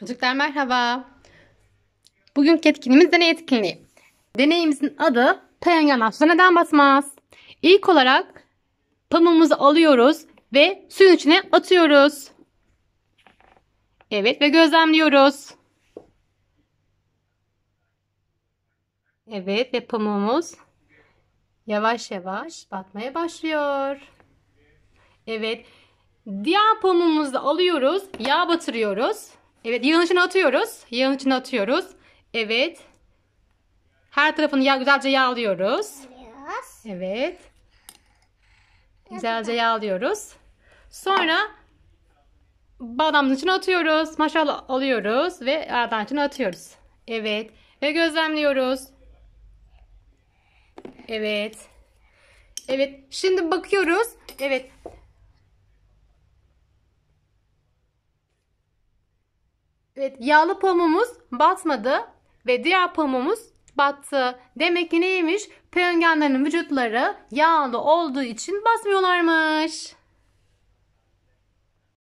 Çocuklar merhaba. Bugünkü etkinliğimiz deney etkinliği. Deneyimizin adı Pengen Aslı neden basmaz? İlk olarak pamuğumuzu alıyoruz ve suyun içine atıyoruz. Evet ve gözlemliyoruz. Evet ve pamuğumuz yavaş yavaş batmaya başlıyor. Evet. Diğer pamuğumuzu alıyoruz. Yağ batırıyoruz. Evet yağın içine atıyoruz. Yağın içine atıyoruz. Evet. Her tarafını yağ, güzelce yağlıyoruz. Alıyoruz. Evet. Güzelce yağlıyoruz. Sonra badamın içine atıyoruz. Maşallah alıyoruz ve ardından içine atıyoruz. Evet. Ve gözlemliyoruz. Evet. Evet. Şimdi bakıyoruz. Evet. Evet yağlı pamuğumuz batmadı ve diğer pamuğumuz battı. Demek ki neymiş? Pöngenlerin vücutları yağlı olduğu için basmıyorlarmış.